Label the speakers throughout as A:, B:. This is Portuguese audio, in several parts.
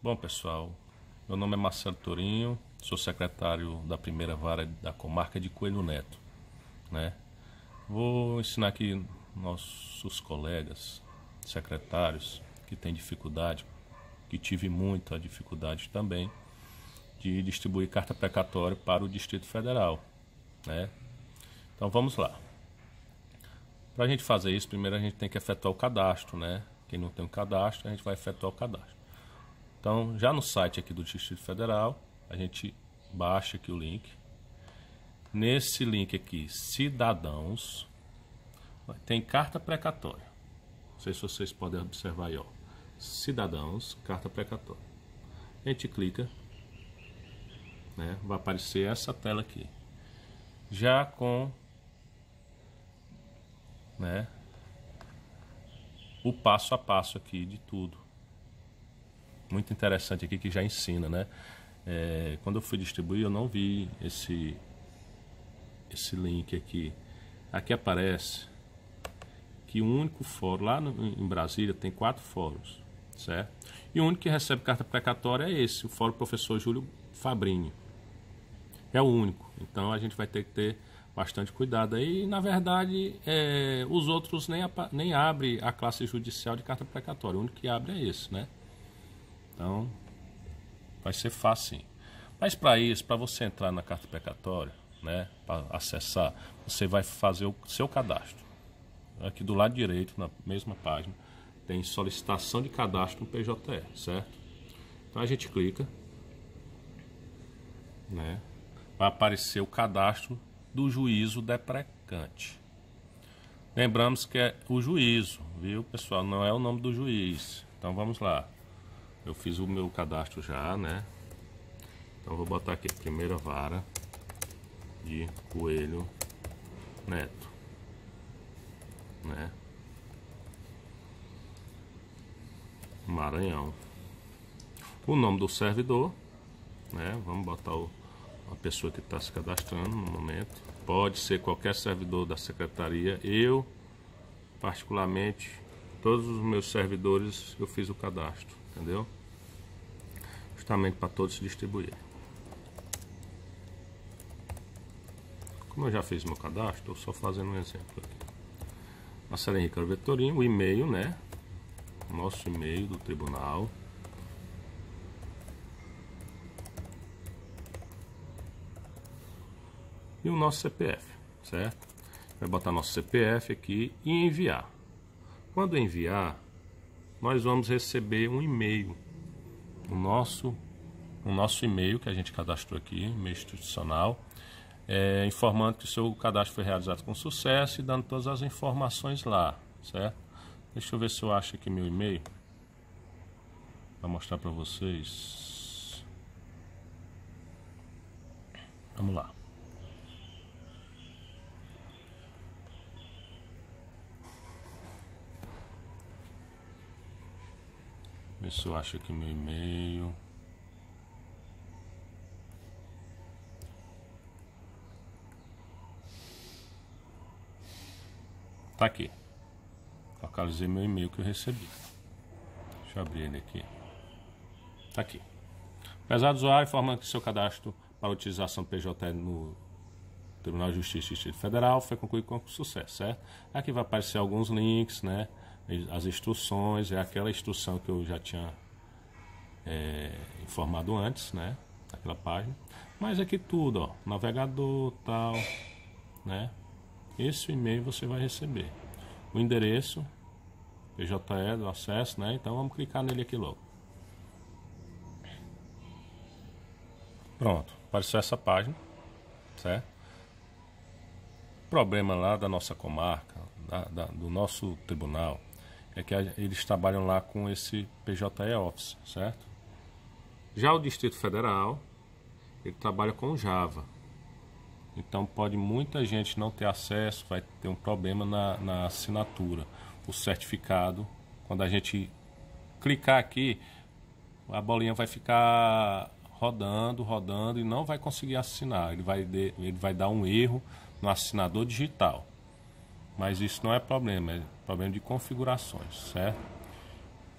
A: Bom, pessoal, meu nome é Marcelo Torinho, sou secretário da primeira vara da comarca de Coelho Neto. Né? Vou ensinar aqui nossos colegas secretários que têm dificuldade, que tive muita dificuldade também, de distribuir carta precatória para o Distrito Federal. Né? Então vamos lá. Para a gente fazer isso, primeiro a gente tem que efetuar o cadastro, né? Quem não tem o cadastro, a gente vai efetuar o cadastro. Então, já no site aqui do Distrito Federal, a gente baixa aqui o link. Nesse link aqui, cidadãos, tem carta precatória. Não sei se vocês podem observar aí, ó. Cidadãos, carta precatória. A gente clica, né? Vai aparecer essa tela aqui. Já com né? O passo a passo aqui de tudo muito interessante aqui que já ensina, né? É, quando eu fui distribuir, eu não vi esse, esse link aqui. Aqui aparece que um único fórum, lá no, em Brasília, tem quatro fóruns, certo? E o único que recebe carta precatória é esse, o Fórum Professor Júlio Fabrini. É o único. Então a gente vai ter que ter bastante cuidado aí. na verdade, é, os outros nem, nem abre a classe judicial de carta precatória. O único que abre é esse, né? Então, vai ser fácil. Mas para isso, para você entrar na carta pecatória, né, para acessar, você vai fazer o seu cadastro. Aqui do lado direito, na mesma página, tem solicitação de cadastro no PJE, certo? Então a gente clica, né? Vai aparecer o cadastro do juízo deprecante. Lembramos que é o juízo, viu, pessoal? Não é o nome do juiz. Então vamos lá eu fiz o meu cadastro já, né? Então vou botar aqui, primeira vara de coelho neto, né? Maranhão. O nome do servidor, né? Vamos botar o, a pessoa que está se cadastrando no momento. Pode ser qualquer servidor da secretaria. Eu, particularmente, todos os meus servidores, eu fiz o cadastro, entendeu? justamente para todos se distribuírem. Como eu já fiz meu cadastro, estou só fazendo um exemplo aqui. Marcelo Henrique Vetorinho, o e-mail, né? Nosso e-mail do tribunal. E o nosso CPF, certo? Vai botar nosso CPF aqui e enviar. Quando enviar, nós vamos receber um e-mail o nosso, o nosso e-mail que a gente cadastrou aqui, e-mail institucional, é, informando que o seu cadastro foi realizado com sucesso e dando todas as informações lá, certo? Deixa eu ver se eu acho aqui meu e-mail para mostrar para vocês. Vamos lá. Ver se eu acho meu e-mail. Tá aqui. Localizei meu e-mail que eu recebi. Deixa eu abrir ele aqui. Tá aqui. Apesar do usuário, informa que seu cadastro para utilização PJ no Tribunal de Justiça do Distrito Federal foi concluído com sucesso, certo? Aqui vai aparecer alguns links, né? as instruções, é aquela instrução que eu já tinha é, informado antes, né? Aquela página. Mas aqui é tudo, ó, navegador, tal, né? Esse e-mail você vai receber. O endereço, PJE do acesso, né? Então vamos clicar nele aqui logo. Pronto, apareceu essa página, certo? Problema lá da nossa comarca, da, da, do nosso tribunal, é que eles trabalham lá com esse PJE Office, certo? Já o Distrito Federal, ele trabalha com Java. Então pode muita gente não ter acesso, vai ter um problema na, na assinatura. O certificado, quando a gente clicar aqui, a bolinha vai ficar rodando, rodando e não vai conseguir assinar. Ele vai, de, ele vai dar um erro no assinador digital. Mas isso não é problema, é problema de configurações, certo?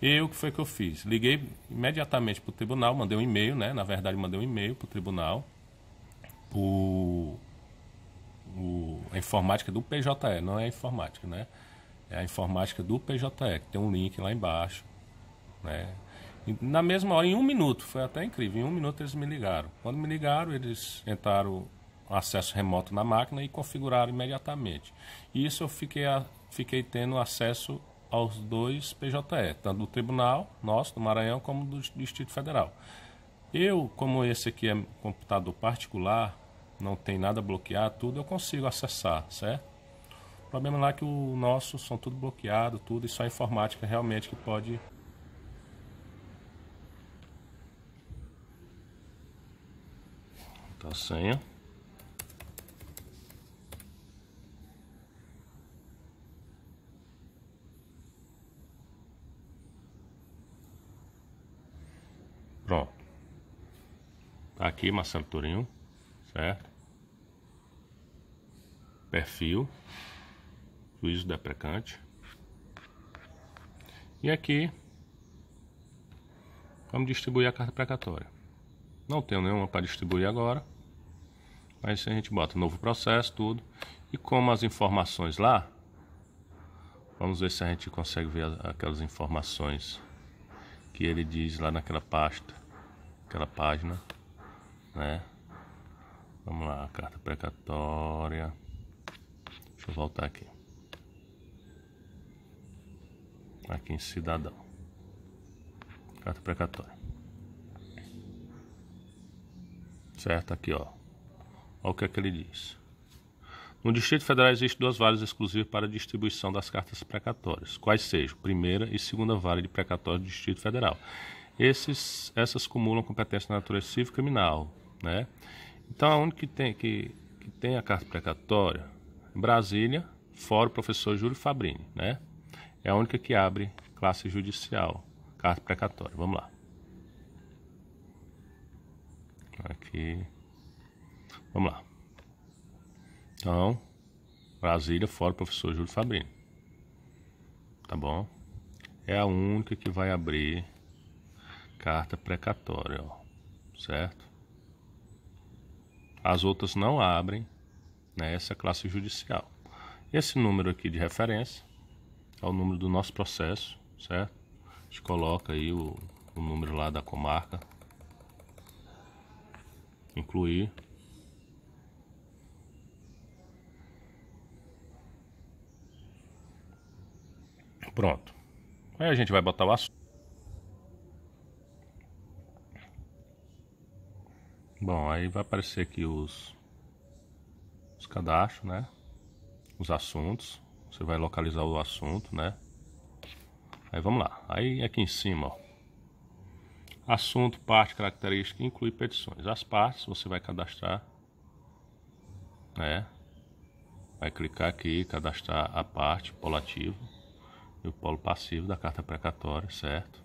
A: E o que foi que eu fiz? Liguei imediatamente para o tribunal, mandei um e-mail, né? Na verdade, mandei um e-mail para o tribunal, o, o, a informática do PJE, não é a informática, né? É a informática do PJE, que tem um link lá embaixo, né? na mesma hora, em um minuto, foi até incrível, em um minuto eles me ligaram. Quando me ligaram, eles entraram acesso remoto na máquina e configurar imediatamente. Isso eu fiquei, a, fiquei tendo acesso aos dois PJE, tanto do Tribunal nosso, do Maranhão, como do Distrito Federal. Eu, como esse aqui é computador particular, não tem nada bloqueado, tudo eu consigo acessar, certo? O problema lá é que o nosso são tudo bloqueado, tudo, e só a informática realmente que pode a tá senha. Aqui, Marcelo Turinho, certo? Perfil, juízo deprecante. E aqui, vamos distribuir a carta precatória. Não tenho nenhuma para distribuir agora, mas a gente bota novo processo, tudo. E como as informações lá, vamos ver se a gente consegue ver aquelas informações que ele diz lá naquela pasta, aquela página né? Vamos lá, carta precatória. Deixa eu voltar aqui. Aqui em cidadão. Carta precatória. Certo? Aqui, ó. Olha o que é que ele diz. No Distrito Federal existem duas varas exclusivas para distribuição das cartas precatórias, quais sejam primeira e segunda vara de precatório do Distrito Federal esses, essas cumulam competência na natureza civil e criminal. Né? Então, a única que tem, que, que tem a carta precatória, Brasília, fora o professor Júlio Fabrini, né? É a única que abre classe judicial, carta precatória. Vamos lá. Aqui. Vamos lá. Então, Brasília, fora o professor Júlio Fabrini. Tá bom? É a única que vai abrir carta precatória, ó, certo? As outras não abrem nessa né, classe judicial. Esse número aqui de referência é o número do nosso processo, certo? A gente coloca aí o, o número lá da comarca, incluir. Pronto. Aí a gente vai botar o assunto. Bom, aí vai aparecer aqui os, os cadastros, né? Os assuntos. Você vai localizar o assunto, né? Aí vamos lá. Aí é aqui em cima, ó. Assunto, parte, característica, inclui petições. As partes você vai cadastrar, né? Vai clicar aqui, cadastrar a parte, polo ativo e o polo passivo da carta precatória, certo?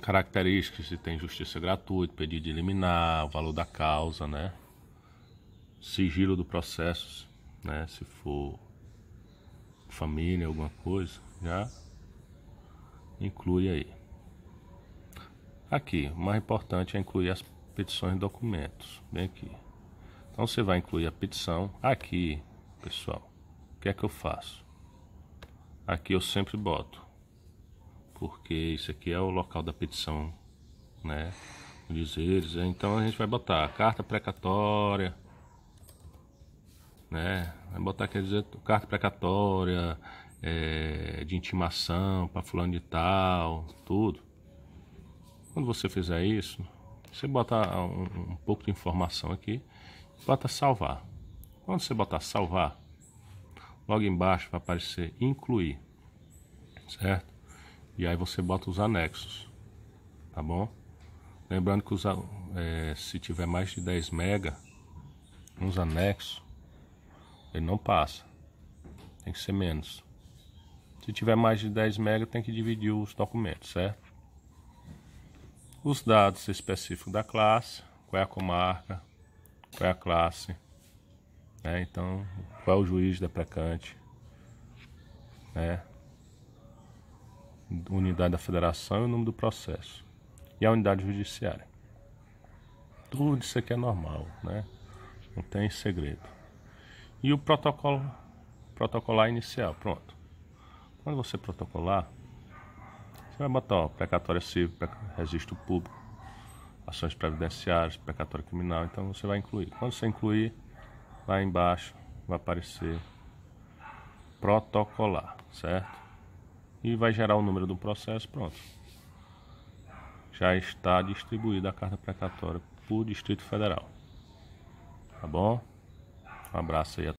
A: características, se tem justiça gratuita, pedido de liminar, o valor da causa, né? Sigilo do processo, né? Se for família, alguma coisa, já inclui aí. Aqui, o mais importante é incluir as petições e documentos, bem aqui. Então você vai incluir a petição aqui, pessoal. O que é que eu faço? Aqui eu sempre boto porque isso aqui é o local da petição, né? Diz eles. Né, então a gente vai botar carta precatória, né? Vai botar, quer dizer, carta precatória, é, de intimação para fulano de tal, tudo. Quando você fizer isso, você bota um, um pouco de informação aqui, bota salvar. Quando você botar salvar, logo embaixo vai aparecer incluir, certo? E aí você bota os anexos, tá bom? Lembrando que os, é, se tiver mais de 10 mega, nos anexos, ele não passa. Tem que ser menos. Se tiver mais de 10 mega, tem que dividir os documentos, certo? Os dados específicos da classe, qual é a comarca, qual é a classe, né? Então, qual é o juiz deprecante, né? unidade da federação e o número do processo. E a unidade judiciária. Tudo isso aqui é normal, né? Não tem segredo. E o protocolo protocolar inicial, pronto. Quando você protocolar, você vai botar ó, precatória civil, registro público, ações previdenciárias, precatório criminal, então você vai incluir. Quando você incluir, lá embaixo vai aparecer protocolar, certo? e vai gerar o número do processo, pronto. Já está distribuída a carta precatória para o Distrito Federal. Tá bom? Um abraço aí a